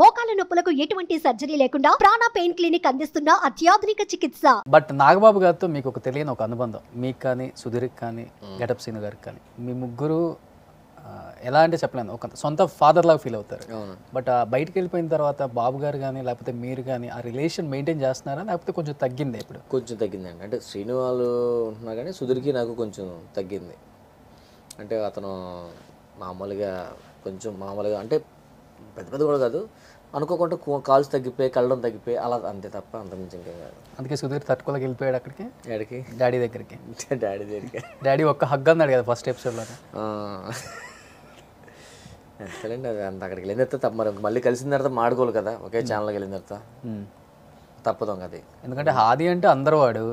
మోకాల నొప్పులకు ఎటువంటి సర్జరీ లేకుండా ప్రాణ పెయిన్ క్లినిక్ అందిస్తున్న అత్యాధునిక చికిత్స బట్ నాగబాబు గారితో మీకు ఒక తెలియని ఒక అనుబంధం మీకు కానీ సుధీర్ కానీ hmm. గటప్ సీను గారికి కానీ మీ ముగ్గురు ఎలా అంటే చెప్పలేను ఒక సొంత ఫాదర్ లాగా ఫీల్ అవుతారు బట్ బయటకు వెళ్ళిపోయిన తర్వాత బాబు గారు కానీ లేకపోతే మీరు కానీ ఆ రిలేషన్ మెయింటైన్ చేస్తున్నారా లేకపోతే కొంచెం తగ్గింది ఇప్పుడు కొంచెం తగ్గిందండి అంటే శ్రీను వాళ్ళు ఉంటున్నా కానీ సుధీర్కి నాకు కొంచెం తగ్గింది అంటే అతను మామూలుగా కొంచెం మామూలుగా అంటే పెద్ద పెద్ద కూడా కాదు అనుకోకుండా కాల్స్ తగ్గిపోయి కళ్ళం తగ్గిపోయి అలా అంతే తప్ప మించి ఇంకేం కాదు అందుకే సుధీర్ తట్టుకోలేక వెళ్ళిపోయాడు అక్కడికి డాడీకి డాడీ దగ్గరికి డాడీ దగ్గరికి డాడీ ఒక్క హగ్ అన్నాడు కదా ఫస్ట్ ఎపిసోడ్లో ఎంతలేండి అది అంత అక్కడికి వెళ్ళిన తర్వాత మరి మళ్ళీ కలిసిన తర్వాత మాడుకోలు కదా ఒకే ఛానల్కి వెళ్ళిన తర్వాత తప్పదు అది ఎందుకంటే హాది అంటే అందరు వాడు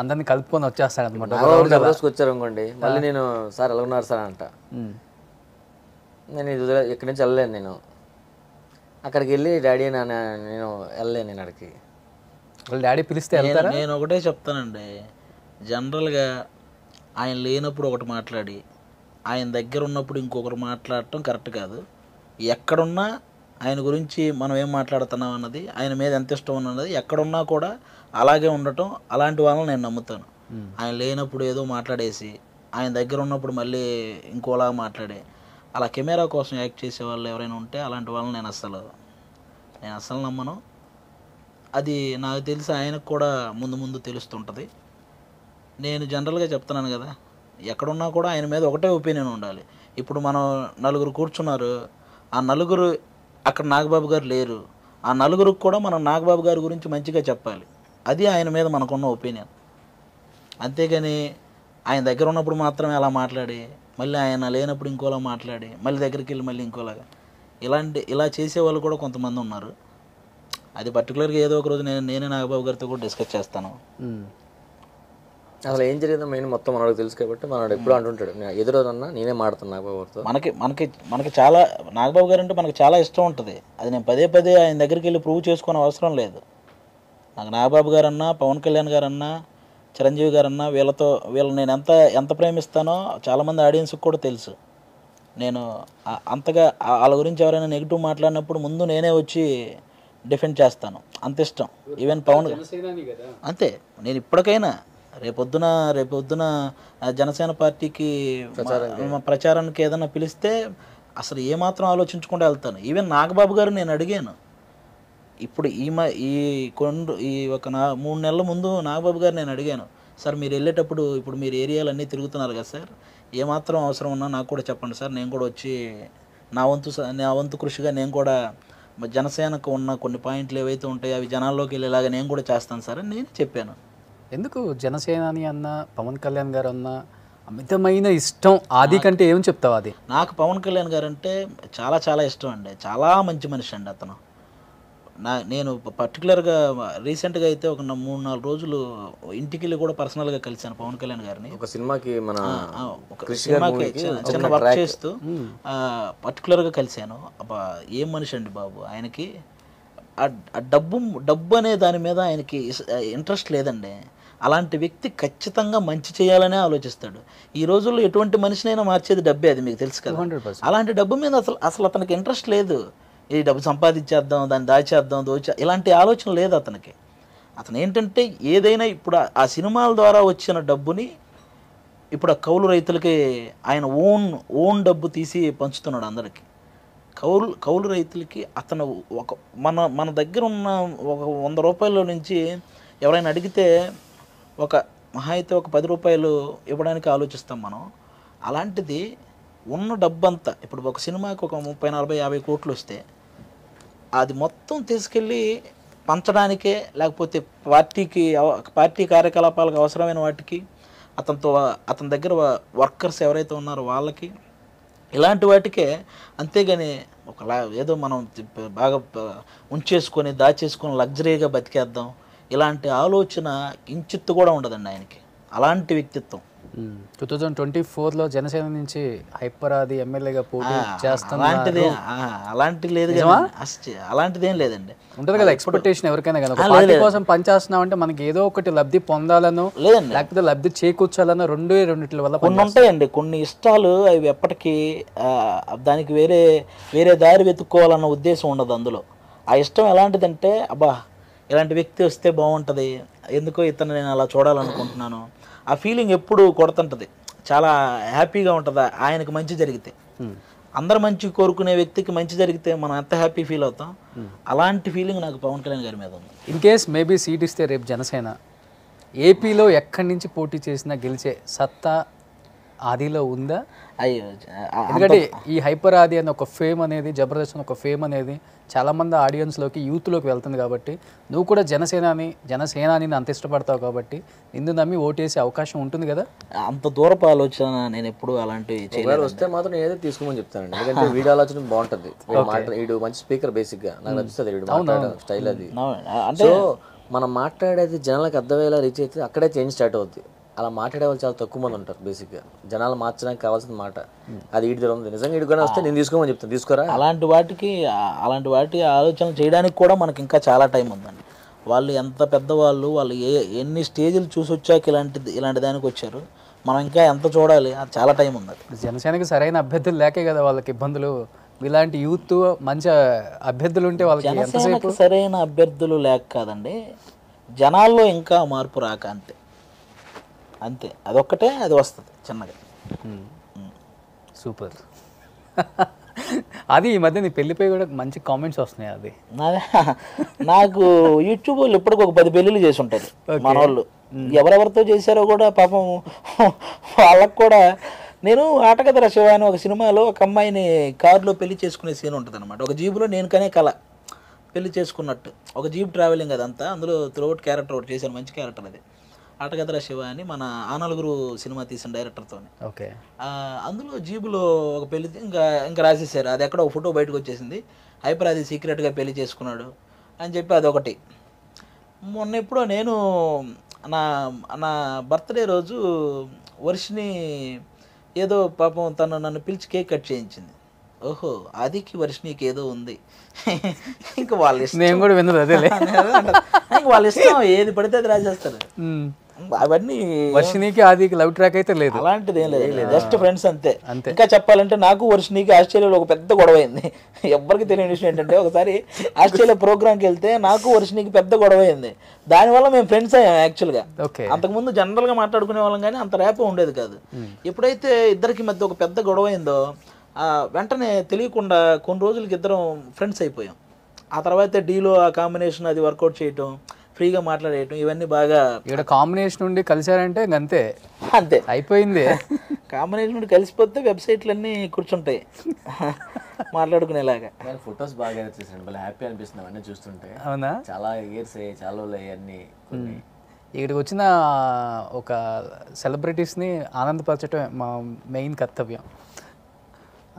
అందరిని కలుపుకొని వచ్చేస్తాడు అనమాట వచ్చారు అనుకోండి మళ్ళీ నేను సార్ ఎలా ఉన్నారు సార్ అంట నేను ఇది వదిలే ఇక్కడి నుంచి వెళ్ళలేను నేను అక్కడికి వెళ్ళి డాడీ నాన్న నేను వెళ్ళలేను నేను అక్కడికి డాడీ పిలిస్తే నేను ఒకటే చెప్తానండి జనరల్గా ఆయన లేనప్పుడు ఒకటి మాట్లాడి ఆయన దగ్గర ఉన్నప్పుడు ఇంకొకరు మాట్లాడటం కరెక్ట్ కాదు ఎక్కడున్నా ఆయన గురించి మనం ఏం మాట్లాడుతున్నాం అన్నది ఆయన మీద ఎంత ఇష్టం ఉన్నది ఎక్కడున్నా కూడా అలాగే ఉండటం అలాంటి వాళ్ళని నేను నమ్ముతాను ఆయన లేనప్పుడు ఏదో మాట్లాడేసి ఆయన దగ్గర ఉన్నప్పుడు మళ్ళీ ఇంకోలాగా మాట్లాడే అలా కెమెరా కోసం యాక్ట్ చేసే వాళ్ళు ఎవరైనా ఉంటే అలాంటి వాళ్ళని నేను అస్సలు నేను అస్సలు నమ్మను అది నాకు తెలిసి ఆయనకు కూడా ముందు ముందు తెలుస్తుంటుంది నేను జనరల్గా చెప్తున్నాను కదా ఎక్కడున్నా కూడా ఆయన మీద ఒకటే ఒపీనియన్ ఉండాలి ఇప్పుడు మనం నలుగురు కూర్చున్నారు ఆ నలుగురు అక్కడ నాగబాబు గారు లేరు ఆ నలుగురికి కూడా మనం నాగబాబు గారి గురించి మంచిగా చెప్పాలి అది ఆయన మీద మనకున్న ఒపీనియన్ అంతేగాని ఆయన దగ్గర ఉన్నప్పుడు మాత్రమే అలా మాట్లాడి మళ్ళీ ఆయన లేనప్పుడు ఇంకోలా మాట్లాడి మళ్ళీ దగ్గరికి వెళ్ళి మళ్ళీ ఇంకోలాగా ఇలాంటి ఇలా చేసేవాళ్ళు కూడా కొంతమంది ఉన్నారు అది పర్టికులర్గా ఏదో ఒక రోజు నేను నేనే నాగబాబు గారితో కూడా డిస్కస్ చేస్తాను అసలు ఏం జరిగిందో మెయిన్ మొత్తం మనకు తెలుసు కాబట్టి మన ఎప్పుడు అంటుంటాడు ఎదురోదన్నా నేనే మాడతాను నాగబాబు గారితో మనకి మనకి మనకి చాలా నాగబాబు గారు అంటే మనకి చాలా ఇష్టం ఉంటుంది అది నేను పదే పదే ఆయన దగ్గరికి వెళ్ళి ప్రూవ్ చేసుకునే అవసరం లేదు నాకు నాగబాబు గారన్నా పవన్ కళ్యాణ్ గారన్నా చిరంజీవి అన్న వీళ్ళతో వీళ్ళని నేను ఎంత ఎంత ప్రేమిస్తానో చాలామంది ఆడియన్స్కి కూడా తెలుసు నేను అంతగా వాళ్ళ గురించి ఎవరైనా నెగిటివ్ మాట్లాడినప్పుడు ముందు నేనే వచ్చి డిఫెండ్ చేస్తాను అంత ఇష్టం ఈవెన్ పవన్ అంతే నేను ఇప్పటికైనా రేపొద్దున రేపొద్దున జనసేన పార్టీకి ప్రచారానికి ఏదైనా పిలిస్తే అసలు ఏమాత్రం ఆలోచించకుండా వెళ్తాను ఈవెన్ నాగబాబు గారు నేను అడిగాను ఇప్పుడు ఈ మా ఈ కొండు ఈ ఒక నా మూడు నెలల ముందు నాగబాబు గారు నేను అడిగాను సార్ మీరు వెళ్ళేటప్పుడు ఇప్పుడు మీరు ఏరియాలన్నీ తిరుగుతున్నారు కదా సార్ ఏమాత్రం అవసరం ఉన్నా నాకు కూడా చెప్పండి సార్ నేను కూడా వచ్చి నా వంతు నా వంతు కృషిగా నేను కూడా జనసేనకు ఉన్న కొన్ని పాయింట్లు ఏవైతే ఉంటాయో అవి జనాల్లోకి వెళ్ళేలాగా నేను కూడా చేస్తాను సార్ అని నేను చెప్పాను ఎందుకు జనసేనాని అన్న పవన్ కళ్యాణ్ గారు అన్న అమితమైన ఇష్టం ఆది కంటే ఏం చెప్తావు అది నాకు పవన్ కళ్యాణ్ గారు అంటే చాలా చాలా ఇష్టం అండి చాలా మంచి మనిషి అండి అతను నా నేను పర్టికులర్గా రీసెంట్గా అయితే ఒక మూడు నాలుగు రోజులు ఇంటికి వెళ్ళి కూడా పర్సనల్గా కలిశాను పవన్ కళ్యాణ్ గారిని ఒక సినిమాకి మన ఒక సినిమాకి చిన్న వర్క్ చేస్తూ పర్టికులర్గా hmm. కలిశాను ఏం మనిషి అండి బాబు ఆయనకి ఆ డబ్బు డబ్బు అనే దాని మీద ఆయనకి ఇంట్రెస్ట్ లేదండి అలాంటి వ్యక్తి ఖచ్చితంగా మంచి చేయాలనే ఆలోచిస్తాడు ఈ రోజుల్లో ఎటువంటి మనిషినైనా మార్చేది డబ్బే అది మీకు తెలుసు కదా అలాంటి డబ్బు మీద అసలు అసలు అతనికి ఇంట్రెస్ట్ లేదు ఈ డబ్బు సంపాదించేద్దాం దాన్ని దాచేద్దాం దోచే ఇలాంటి ఆలోచన లేదు అతనికి అతను ఏంటంటే ఏదైనా ఇప్పుడు ఆ సినిమాల ద్వారా వచ్చిన డబ్బుని ఇప్పుడు ఆ కౌలు రైతులకి ఆయన ఓన్ ఓన్ డబ్బు తీసి పంచుతున్నాడు అందరికీ కౌలు కౌలు రైతులకి అతను ఒక మన మన దగ్గర ఉన్న ఒక వంద రూపాయల నుంచి ఎవరైనా అడిగితే ఒక మహా అయితే ఒక పది రూపాయలు ఇవ్వడానికి ఆలోచిస్తాం మనం అలాంటిది ఉన్న డబ్బంతా ఇప్పుడు ఒక సినిమాకి ఒక ముప్పై నలభై యాభై కోట్లు వస్తే అది మొత్తం తీసుకెళ్ళి పంచడానికే లేకపోతే పార్టీకి పార్టీ కార్యకలాపాలకు అవసరమైన వాటికి అతనితో అతని దగ్గర వర్కర్స్ ఎవరైతే ఉన్నారో వాళ్ళకి ఇలాంటి వాటికే అంతేగాని ఒక ఏదో మనం బాగా ఉంచేసుకొని దాచేసుకొని లగ్జరీగా బతికేద్దాం ఇలాంటి ఆలోచన కించిత్తు కూడా ఉండదండి ఆయనకి అలాంటి వ్యక్తిత్వం టూ థౌజండ్ ట్వంటీ ఫోర్ లో జనసేన నుంచి హైపర్ హైపరాది ఎమ్మెల్యేగా పోటీ చేస్తాను అలాంటిది అలాంటి లేదు అలాంటిది ఏం లేదండి ఉంటుంది కదా ఎక్స్పెక్టేషన్ ఎవరికైనా కదా పార్టీ కోసం పనిచేస్తున్నాం అంటే మనకి ఏదో ఒకటి లబ్ధి పొందాలనో లేకపోతే లబ్ధి చేకూర్చాలనో రెండు రెండింటి వల్ల కొన్ని ఉంటాయండి కొన్ని ఇష్టాలు అవి ఎప్పటికీ దానికి వేరే వేరే దారి వెతుక్కోవాలన్న ఉద్దేశం ఉండదు అందులో ఆ ఇష్టం ఎలాంటిదంటే అబ్బా ఇలాంటి వ్యక్తి వస్తే బాగుంటుంది ఎందుకో ఇతను నేను అలా చూడాలనుకుంటున్నాను ఆ ఫీలింగ్ ఎప్పుడు కొడుతుంటుంది చాలా హ్యాపీగా ఉంటుంది ఆయనకు మంచి జరిగితే అందరు మంచి కోరుకునే వ్యక్తికి మంచి జరిగితే మనం ఎంత హ్యాపీ ఫీల్ అవుతాం అలాంటి ఫీలింగ్ నాకు పవన్ కళ్యాణ్ గారి మీద ఉంది ఇన్ కేస్ మేబీ సీట్ ఇస్తే రేపు జనసేన ఏపీలో ఎక్కడి నుంచి పోటీ చేసినా గెలిచే సత్తా ఆదిలో ఉందా అయ్యో ఎందుకంటే ఈ హైపర్ ఆది అనే ఒక ఫేమ్ అనేది జబర్దస్త్ ఒక ఫేమ్ అనేది చాలా మంది ఆడియన్స్ లోకి యూత్ లోకి వెళ్తుంది కాబట్టి నువ్వు కూడా జనసేనాని జనసేనాని అంత ఇష్టపడతావు కాబట్టి నిన్ను నమ్మి ఓటేసే అవకాశం ఉంటుంది కదా అంత దూరపు ఆలోచన నేను ఎప్పుడు అలాంటివి వస్తే మాత్రం ఏదో తీసుకోమని చెప్తాను ఎందుకంటే వీడి ఆలోచన బాగుంటుంది వీడు మంచి స్పీకర్ గా నాకు నచ్చుతుంది స్టైల్ అది అంటే మనం మాట్లాడేది జనాలకు అర్థమయ్యేలా రీచ్ అయితే అక్కడే చేంజ్ స్టార్ట్ అవుద్ది అలా మాట్లాడే వాళ్ళు చాలా తక్కువ మంది ఉంటారు బేసిక్గా జనాలు మార్చడానికి కావాల్సిన మాట అది ఇటు ఉంది నిజంగా కూడా వస్తే నేను తీసుకోమని చెప్తాను తీసుకురా అలాంటి వాటికి అలాంటి వాటి ఆలోచన చేయడానికి కూడా మనకి ఇంకా చాలా టైం ఉందండి వాళ్ళు ఎంత పెద్దవాళ్ళు వాళ్ళు ఏ ఎన్ని స్టేజ్లు చూసి వచ్చాక ఇలాంటి ఇలాంటి దానికి వచ్చారు మనం ఇంకా ఎంత చూడాలి అది చాలా టైం ఉంది జనసేనకి సరైన అభ్యర్థులు లేకే కదా వాళ్ళకి ఇబ్బందులు ఇలాంటి యూత్ మంచి అభ్యర్థులు ఉంటే వాళ్ళకి సరైన అభ్యర్థులు లేక కాదండి జనాల్లో ఇంకా మార్పు రాక అంతే అంతే అదొక్కటే అది వస్తుంది చిన్నగా సూపర్ అది ఈ మధ్య నీ పెళ్లిపై కూడా మంచి కామెంట్స్ వస్తున్నాయి అది నాకు యూట్యూబ్ వాళ్ళు ఇప్పటికొక ఒక పది పెళ్ళిళ్ళు చేసి ఉంటారు మన వాళ్ళు ఎవరెవరితో చేశారో కూడా పాపం వాళ్ళకు కూడా నేను ఆటగదర శివ అని ఒక సినిమాలో ఒక అమ్మాయిని కారులో పెళ్లి చేసుకునే సీన్ ఉంటుంది అనమాట ఒక జీబులో నేను కనే కళ పెళ్లి చేసుకున్నట్టు ఒక జీప్ ట్రావెలింగ్ అదంతా అందులో త్రోట్ క్యారెక్టర్ ఒకటి చేశాను మంచి క్యారెక్టర్ అది ఆటగదర శివ అని మన ఆనలుగురు సినిమా తీసిన డైరెక్టర్తో ఓకే అందులో జీబులో ఒక పెళ్లి ఇంకా ఇంకా రాసేసారు అది ఎక్కడ ఒక ఫోటో బయటకు వచ్చేసింది హైపర్ అది సీక్రెట్గా పెళ్లి చేసుకున్నాడు అని చెప్పి అదొకటి మొన్న ఎప్పుడో నేను నా నా బర్త్డే రోజు వర్షిని ఏదో పాపం తను నన్ను పిలిచి కేక్ కట్ చేయించింది ఓహో అదికి వర్షినికి ఏదో ఉంది ఇంకా వాళ్ళు నేను కూడా వాళ్ళు వాళ్ళ ఇష్టం ఏది పడితే అది రాసేస్తారు అవన్నీ వర్షినికి ఆదికి లవ్ ట్రాక్ అయితే లేదు అలాంటిది ఏం లేదు జస్ట్ ఫ్రెండ్స్ అంతే అంతే ఇంకా చెప్పాలంటే నాకు వర్షినికి ఆస్ట్రేలియాలో ఒక పెద్ద గొడవ అయింది ఎవరికి తెలియని విషయం ఏంటంటే ఒకసారి ఆస్ట్రేలియా ప్రోగ్రామ్కి వెళ్తే నాకు వర్షినికి పెద్ద గొడవ అయింది దానివల్ల మేము ఫ్రెండ్స్ అయ్యాం యాక్చువల్గా అంతకుముందు జనరల్గా మాట్లాడుకునే వాళ్ళం కానీ అంత ర్యాప్ ఉండేది కాదు ఎప్పుడైతే ఇద్దరికి మధ్య ఒక పెద్ద గొడవ అయిందో వెంటనే తెలియకుండా కొన్ని రోజులకి ఇద్దరం ఫ్రెండ్స్ అయిపోయాం ఆ తర్వాత డీలో ఆ కాంబినేషన్ అది వర్కౌట్ చేయటం ఫ్రీగా మాట్లాడేయటం ఇవన్నీ బాగా ఇక్కడ కాంబినేషన్ నుండి కలిశారంటే అంతే అంతే అయిపోయింది కాంబినేషన్ నుండి కలిసిపోతే వెబ్సైట్లన్నీ కూర్చుంటాయి మాట్లాడుకునేలాగా ఫొటోస్ బాగా వచ్చేసాను భలే హ్యాపీ అనిపిస్తుంది అవన్నీ చూస్తుంటే అవునా చాలా ఇయర్స్ అయ్యాయి చాలా రోజులు ఇక్కడికి వచ్చిన ఒక సెలబ్రిటీస్ని ఆనందపరచడం మా మెయిన్ కర్తవ్యం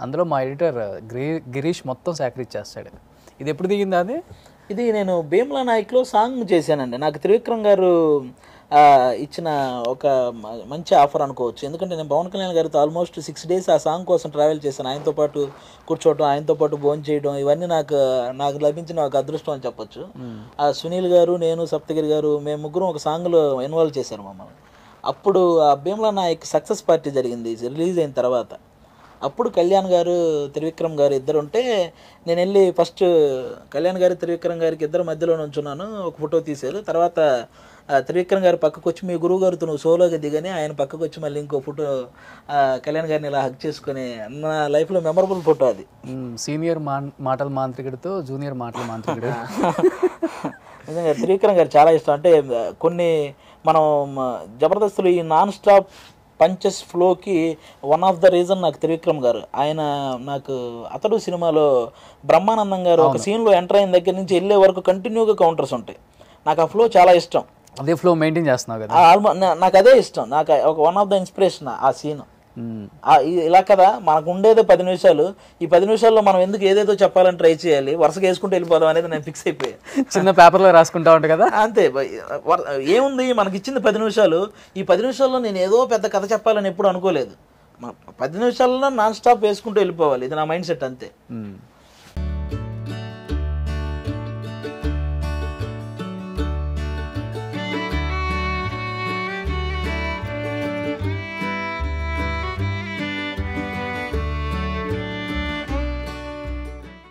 అందులో మా ఎడిటర్ గిరీష్ మొత్తం సేకరించేస్తాడు ఇది ఎప్పుడు దిగిందా అది ఇది నేను భీమ్లా నాయక్లో సాంగ్ చేశానండి నాకు త్రివిక్రమ్ గారు ఇచ్చిన ఒక మంచి ఆఫర్ అనుకోవచ్చు ఎందుకంటే నేను పవన్ కళ్యాణ్ గారితో ఆల్మోస్ట్ సిక్స్ డేస్ ఆ సాంగ్ కోసం ట్రావెల్ చేశాను ఆయనతో పాటు కూర్చోవడం ఆయనతో పాటు భోజనం చేయడం ఇవన్నీ నాకు నాకు లభించిన ఒక అదృష్టం అని చెప్పొచ్చు ఆ సునీల్ గారు నేను సప్తగిరి గారు మేము ముగ్గురం ఒక సాంగ్లో ఇన్వాల్వ్ చేశారు మమ్మల్ని అప్పుడు ఆ భీమ్లా నాయక్ సక్సెస్ పార్టీ జరిగింది రిలీజ్ అయిన తర్వాత అప్పుడు కళ్యాణ్ గారు త్రివిక్రమ్ గారు ఇద్దరు ఉంటే నేను వెళ్ళి ఫస్ట్ కళ్యాణ్ గారు త్రివిక్రమ్ గారికి ఇద్దరు మధ్యలో నుంచున్నాను ఒక ఫోటో తీశారు తర్వాత త్రివిక్రమ్ గారు పక్కకు వచ్చి మీ గురువు గారితో నువ్వు సోలోగా దిగని ఆయన పక్కకు వచ్చి మళ్ళీ ఇంకో ఫోటో కళ్యాణ్ గారిని ఇలా హక్ చేసుకుని నా లైఫ్లో మెమరబుల్ ఫోటో అది సీనియర్ మాటల మాంత్రికుడితో జూనియర్ మాటల మాంత్రికుడు నిజంగా త్రివిక్రమ్ గారు చాలా ఇష్టం అంటే కొన్ని మనం జబర్దస్తులు ఈ నాన్ స్టాప్ పంచెస్ ఫ్లోకి వన్ ఆఫ్ ద రీజన్ నాకు త్రివిక్రమ్ గారు ఆయన నాకు అతడు సినిమాలో బ్రహ్మానందం గారు ఒక సీన్లో ఎంటర్ అయిన దగ్గర నుంచి వెళ్ళే వరకు కంటిన్యూగా కౌంటర్స్ ఉంటాయి నాకు ఆ ఫ్లో చాలా ఇష్టం అదే ఫ్లో మెయింటైన్ చేస్తున్నావు కదా నాకు అదే ఇష్టం నాకు ఒక వన్ ఆఫ్ ద ఇన్స్పిరేషన్ ఆ సీన్ ఇలా కదా మనకు ఉండేది పది నిమిషాలు ఈ పది నిమిషాల్లో మనం ఎందుకు ఏదేదో చెప్పాలని ట్రై చేయాలి వరుసగా వేసుకుంటూ వెళ్ళిపోదాం అనేది నేను ఫిక్స్ అయిపోయాను చిన్న పేపర్లో రాసుకుంటా ఉంటా కదా అంతే ఏముంది మనకి ఇచ్చింది పది నిమిషాలు ఈ పది నిమిషాల్లో నేను ఏదో పెద్ద కథ చెప్పాలని ఎప్పుడు అనుకోలేదు పది నిమిషాల్లో నాన్ స్టాప్ వేసుకుంటూ వెళ్ళిపోవాలి ఇది నా మైండ్ సెట్ అంతే